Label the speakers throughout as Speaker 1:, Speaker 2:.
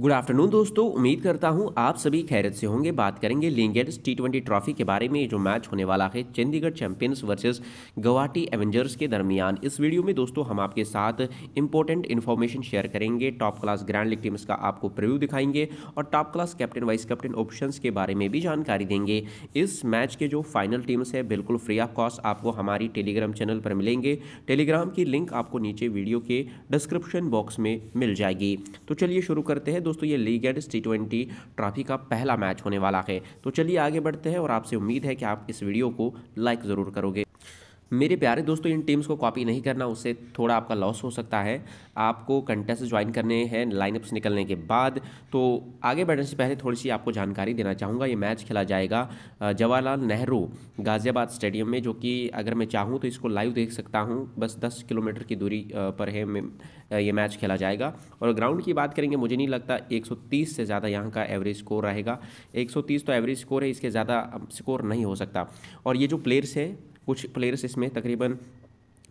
Speaker 1: good afternoon दोस्तों उम्मीद करता हूं आप सभी खैरत से होंगे बात करेंगे लिंगेड्स टी ट्वेंटी ट्रॉफी के बारे में जो मैच होने वाला है Chandigarh champions versus Guwahati avengers के दरमियान इस वीडियो में दोस्तों हम आपके साथ इंपॉर्टेंट इन्फॉर्मेशन शेयर करेंगे top class grand league teams का आपको प्रिव्यू दिखाएंगे और top class captain vice captain option के बारे में भी जानकारी देंगे इस मैच के जो फाइनल टीम्स है बिल्कुल फ्री ऑफ कॉस्ट आपको हमारी टेलीग्राम चैनल पर मिलेंगे टेलीग्राम की लिंक आपको नीचे वीडियो के डिस्क्रिप्शन बॉक्स में मिल जाएगी तो चलिए शुरू करते हैं दोस्तों ये legends T twenty trophy का पहला मैच होने वाला है तो चलिए आगे बढ़ते हैं और आपसे उम्मीद है कि आप इस वीडियो को लाइक ज़रूर करोगे मेरे प्यारे दोस्तों इन टीम्स को कॉपी नहीं करना उससे थोड़ा आपका लॉस हो सकता है आपको कंटेस्ट ज्वाइन करने हैं लाइनअप्स निकलने के बाद तो आगे बढ़ने से पहले थोड़ी सी आपको जानकारी देना चाहूँगा ये मैच खेला जाएगा जवाहरलाल नेहरू गाज़ियाबाद स्टेडियम में जो कि अगर मैं चाहूँ तो इसको लाइव देख सकता हूँ बस दस किलोमीटर की दूरी पर है ये मैच खेला जाएगा और ग्राउंड की बात करेंगे मुझे नहीं लगता एक से ज़्यादा यहाँ का एवरेज स्कोर रहेगा एक तो एवरेज स्कोर है इसके ज़्यादा स्कोर नहीं हो सकता और ये जो प्लेयर्स हैं कुछ प्लेयर्स इसमें तकरीबन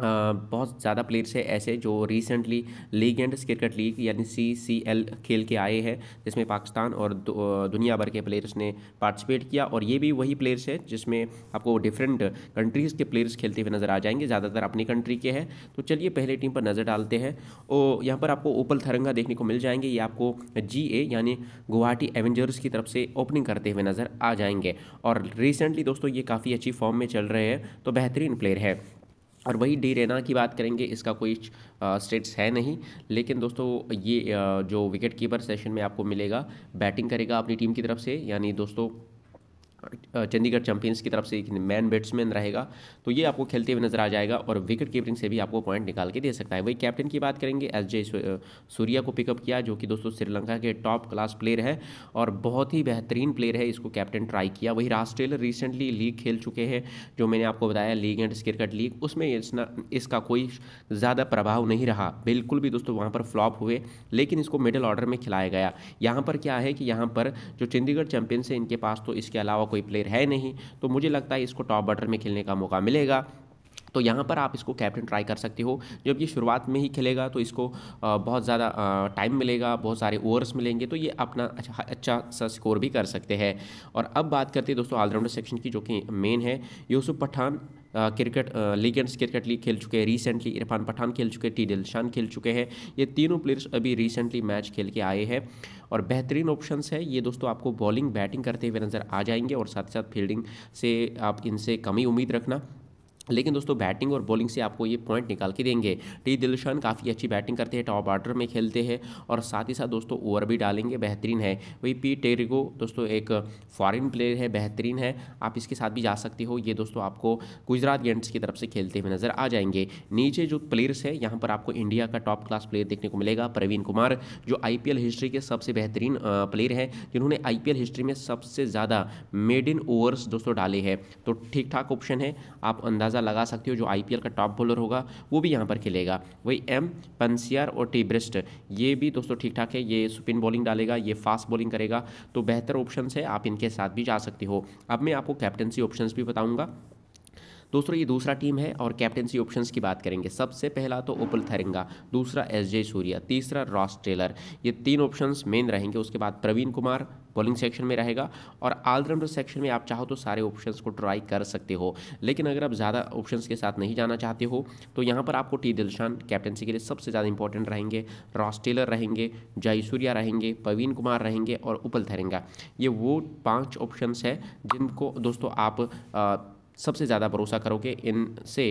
Speaker 1: बहुत ज़्यादा प्लेयर्स है ऐसे जो recently legends cricket league यानी सी सी एल खेल के आए हैं जिसमें पाकिस्तान और दुनिया भर के प्लेयर्स ने पार्टिसिपेट किया और ये भी वही प्लेयर्स है जिसमें आपको डिफरेंट कंट्रीज़ के प्लेयर्स खेलते हुए नज़र आ जाएंगे ज़्यादातर अपनी कंट्री के हैं तो चलिए पहले टीम पर नज़र डालते हैं और यहाँ पर आपको ओपल थरंगा देखने को मिल जाएंगे ये आपको जी ए यानी गुवाहाटी एवेंजर्स की तरफ से ओपनिंग करते हुए नज़र आ जाएंगे और रिसेंटली दोस्तों ये काफ़ी अच्छी फॉर्म में चल रहे हैं तो बेहतरीन प्लेयर है और वही डी रेना की बात करेंगे इसका कोई स्टेट्स है नहीं लेकिन दोस्तों ये जो विकेट कीपर सेशन में आपको मिलेगा बैटिंग करेगा अपनी टीम की तरफ से यानी दोस्तों चंडीगढ़ चैंपियंस की तरफ से एक मैन बैट्समैन रहेगा तो ये आपको खेलते हुए नजर आ जाएगा और विकेट कीपिंग से भी आपको पॉइंट निकाल के दे सकता है वही कैप्टन की बात करेंगे एस जे सूर्या को पिकअप किया जो कि दोस्तों श्रीलंका के टॉप क्लास प्लेयर है और बहुत ही बेहतरीन प्लेयर है इसको कैप्टन ट्राई किया वही रास टेलर रिसेंटली लीग खेल चुके हैं जो मैंने आपको बताया लीग एंड क्रिकेट लीग उसमें इसना इसका कोई ज़्यादा प्रभाव नहीं रहा बिल्कुल भी दोस्तों वहाँ पर फ्लॉप हुए लेकिन इसको मिडिल ऑर्डर में खिलाया गया यहाँ पर क्या है कि यहाँ पर जो चंडीगढ़ चैंपियंस है इनके पास तो इसके अलावा कोई प्लेयर है नहीं तो मुझे लगता है इसको टॉप ऑर्डर में खेलने का मौका मिलेगा तो यहाँ पर आप इसको कैप्टन ट्राई कर सकते हो जब ये शुरुआत में ही खेलेगा तो इसको बहुत ज़्यादा टाइम मिलेगा बहुत सारे ओवर्स मिलेंगे तो ये अपना अच्छा अच्छा सा स्कोर भी कर सकते हैं और अब बात करते हैं दोस्तों ऑलराउंडर सेक्शन की जो कि मेन है Yusuf Pathan cricket legends cricket league खेल चुके हैं रिसेंटली इरफान पठान खेल चुके हैं टी दिलशान खेल चुके हैं ये तीनों प्लेयर्स अभी रिसेंटली मैच खेल के आए हैं और बेहतरीन ऑप्शंस है ये दोस्तों आपको बॉलिंग बैटिंग करते हुए नज़र आ जाएंगे और साथ साथ फील्डिंग से आप इनसे कमी उम्मीद रखना लेकिन दोस्तों बैटिंग और बॉलिंग से आपको ये पॉइंट निकाल के देंगे टी दिलशन काफ़ी अच्छी बैटिंग करते हैं टॉप ऑर्डर में खेलते हैं और साथ ही साथ दोस्तों ओवर भी डालेंगे बेहतरीन है वही पी टेरिगो दोस्तों एक फॉरेन प्लेयर है बेहतरीन है आप इसके साथ भी जा सकते हो ये दोस्तों आपको गुजरात गेंट्स की तरफ से खेलते हुए नजर आ जाएंगे नीचे जो प्लेयर्स है यहाँ पर आपको इंडिया का टॉप क्लास प्लेयर देखने को मिलेगा प्रवीण कुमार जो आई हिस्ट्री के सबसे बेहतरीन प्लेयर हैं जिन्होंने आई हिस्ट्री में सबसे ज़्यादा मेड इन ओवर्स दोस्तों डाले हैं तो ठीक ठाक ऑप्शन है आप अंदाज़ा अंदाज़ा लगा सकते हो जो आई का टॉप बॉलर होगा वो भी यहाँ पर खेलेगा वही एम पंसियर और टीब्रिस्ट ये भी दोस्तों ठीक ठाक है ये स्पिन बॉलिंग डालेगा ये फास्ट बॉलिंग करेगा तो बेहतर ऑप्शन है आप इनके साथ भी जा सकते हो अब मैं आपको कैप्टनसी ऑप्शन भी बताऊँगा दोस्तों ये दूसरा टीम है और कैप्टनसी ऑप्शन की बात करेंगे सबसे पहला तो ओपल थरिंगा दूसरा एस जय सूर्या तीसरा रॉस टेलर ये तीन ऑप्शन मेन रहेंगे उसके बाद प्रवीण कुमार बॉलिंग सेक्शन में रहेगा और ऑलराउंडर सेक्शन में आप चाहो तो सारे ऑप्शंस को ट्राई कर सकते हो लेकिन अगर आप ज़्यादा ऑप्शंस के साथ नहीं जाना चाहते हो तो यहाँ पर आपको टी दिलशान कैप्टनसी के लिए सबसे ज़्यादा इंपॉर्टेंट रहेंगे रॉस टेलर रहेंगे जयसूर्या रहेंगे प्रवीण कुमार रहेंगे और उपल थरेंगा ये वो पाँच ऑप्शन है जिनको दोस्तों आप आ, सबसे ज़्यादा भरोसा करोगे इनसे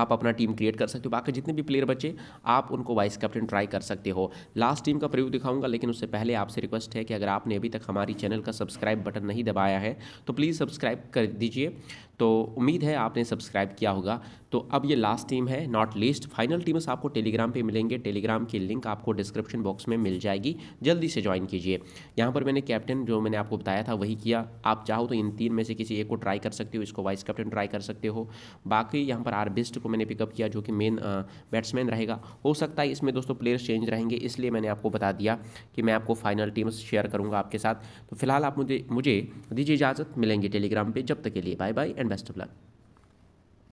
Speaker 1: आप अपना टीम क्रिएट कर सकते हो बाकी जितने भी प्लेयर बचे आप उनको वाइस कैप्टन ट्राई कर सकते हो लास्ट टीम का प्रिव्यू दिखाऊंगा लेकिन उससे पहले आपसे रिक्वेस्ट है कि अगर आपने अभी तक हमारी चैनल का सब्सक्राइब बटन नहीं दबाया है तो प्लीज़ सब्सक्राइब कर दीजिए तो उम्मीद है आपने सब्सक्राइब किया होगा तो अब ये लास्ट टीम है नॉट लीस्ट फाइनल टीम्स आपको टेलीग्राम पे मिलेंगे टेलीग्राम की लिंक आपको डिस्क्रिप्शन बॉक्स में मिल जाएगी जल्दी से ज्वाइन कीजिए यहाँ पर मैंने कैप्टन जो मैंने आपको बताया था वही किया आप चाहो तो इन तीन में से किसी एक को ट्राई कर सकते हो इसको वाइस कैप्टन ट्राई कर सकते हो बाकी यहाँ पर आरबिस्ट को मैंने पिकअप किया जो कि मेन बैट्समैन रहेगा हो सकता है इसमें दोस्तों प्लेयर्स चेंज रहेंगे इसलिए मैंने आपको बता दिया कि मैं आपको फाइनल टीम्स शेयर करूँगा आपके साथ तो फिलहाल आप मुझे मुझे दीजिए इजाज़त मिलेंगे टेलीग्राम पर जब तक के लिए bye bye and best of luck